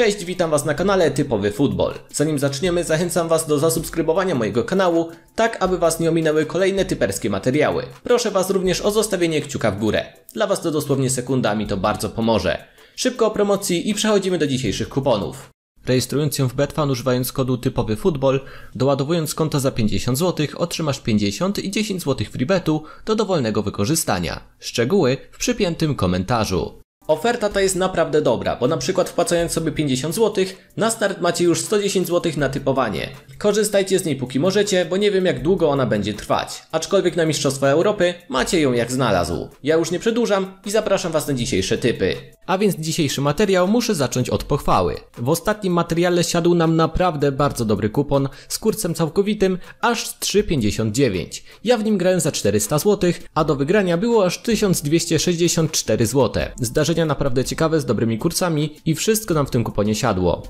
Cześć, witam Was na kanale Typowy Futbol. Zanim zaczniemy, zachęcam Was do zasubskrybowania mojego kanału, tak aby Was nie ominęły kolejne typerskie materiały. Proszę Was również o zostawienie kciuka w górę. Dla Was to dosłownie sekundami to bardzo pomoże. Szybko o promocji i przechodzimy do dzisiejszych kuponów. Rejestrując się w Betfan używając kodu typowy futbol, doładowując konto za 50 zł otrzymasz 50 i 10 zł freebetu do dowolnego wykorzystania. Szczegóły w przypiętym komentarzu. Oferta ta jest naprawdę dobra, bo na przykład wpłacając sobie 50 zł, na start macie już 110 zł na typowanie. Korzystajcie z niej póki możecie, bo nie wiem jak długo ona będzie trwać. Aczkolwiek na Mistrzostwa Europy macie ją jak znalazł. Ja już nie przedłużam i zapraszam Was na dzisiejsze typy. A więc dzisiejszy materiał muszę zacząć od pochwały. W ostatnim materiale siadł nam naprawdę bardzo dobry kupon z kurcem całkowitym aż 3,59. Ja w nim grałem za 400 zł, a do wygrania było aż 1264 zł. Zdarzenia naprawdę ciekawe z dobrymi kurcami i wszystko nam w tym kuponie siadło.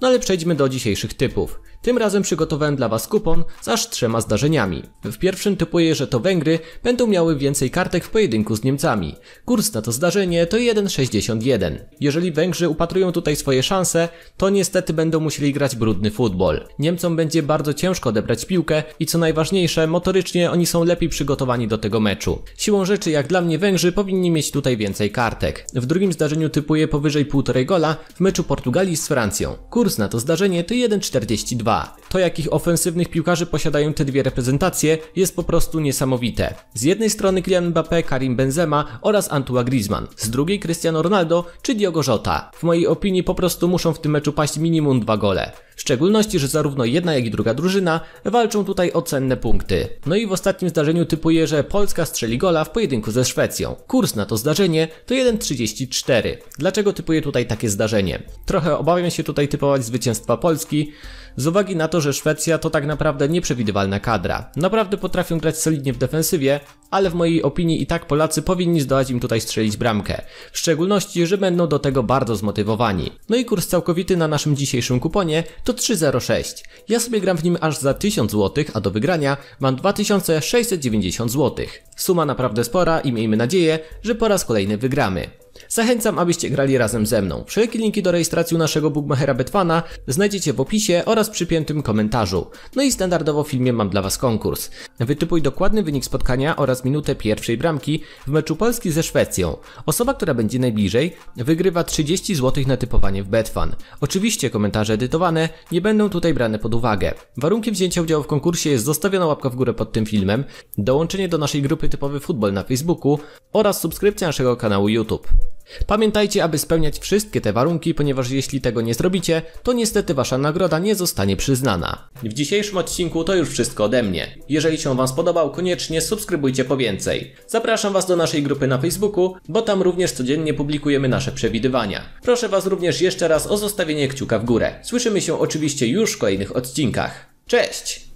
No ale przejdźmy do dzisiejszych typów. Tym razem przygotowałem dla Was kupon z aż trzema zdarzeniami. W pierwszym typuję, że to Węgry będą miały więcej kartek w pojedynku z Niemcami. Kurs na to zdarzenie to 1,61. Jeżeli Węgrzy upatrują tutaj swoje szanse, to niestety będą musieli grać brudny futbol. Niemcom będzie bardzo ciężko odebrać piłkę i co najważniejsze, motorycznie oni są lepiej przygotowani do tego meczu. Siłą rzeczy, jak dla mnie Węgrzy powinni mieć tutaj więcej kartek. W drugim zdarzeniu typuję powyżej 1,5 gola w meczu Portugalii z Francją. Kurs Kurs na to zdarzenie to 1,42. To jakich ofensywnych piłkarzy posiadają te dwie reprezentacje jest po prostu niesamowite. Z jednej strony Kylian Mbappé, Karim Benzema oraz Antua Griezmann, z drugiej Cristiano Ronaldo czy Diogo Jota. W mojej opinii po prostu muszą w tym meczu paść minimum dwa gole. W szczególności, że zarówno jedna jak i druga drużyna walczą tutaj o cenne punkty. No i w ostatnim zdarzeniu typuję, że Polska strzeli gola w pojedynku ze Szwecją. Kurs na to zdarzenie to 1,34. Dlaczego typuję tutaj takie zdarzenie? Trochę obawiam się tutaj typować zwycięstwa Polski, z uwagi na to, że Szwecja to tak naprawdę nieprzewidywalna kadra. Naprawdę potrafią grać solidnie w defensywie, ale w mojej opinii i tak Polacy powinni zdołać im tutaj strzelić bramkę. W szczególności, że będą do tego bardzo zmotywowani. No i kurs całkowity na naszym dzisiejszym kuponie to 306. Ja sobie gram w nim aż za 1000 zł, a do wygrania mam 2690 zł. Suma naprawdę spora i miejmy nadzieję, że po raz kolejny wygramy. Zachęcam, abyście grali razem ze mną. Wszelkie linki do rejestracji naszego bookmachera Betfana znajdziecie w opisie oraz przypiętym komentarzu. No i standardowo w filmie mam dla Was konkurs. Wytypuj dokładny wynik spotkania oraz minutę pierwszej bramki w meczu Polski ze Szwecją. Osoba, która będzie najbliżej, wygrywa 30 zł na typowanie w Betfan. Oczywiście komentarze edytowane nie będą tutaj brane pod uwagę. Warunkiem wzięcia udziału w konkursie jest zostawiona łapka w górę pod tym filmem, dołączenie do naszej grupy typowy futbol na Facebooku oraz subskrypcja naszego kanału YouTube. Pamiętajcie, aby spełniać wszystkie te warunki, ponieważ jeśli tego nie zrobicie, to niestety wasza nagroda nie zostanie przyznana. W dzisiejszym odcinku to już wszystko ode mnie. Jeżeli się wam spodobał, koniecznie subskrybujcie po więcej. Zapraszam was do naszej grupy na Facebooku, bo tam również codziennie publikujemy nasze przewidywania. Proszę was również jeszcze raz o zostawienie kciuka w górę. Słyszymy się oczywiście już w kolejnych odcinkach. Cześć!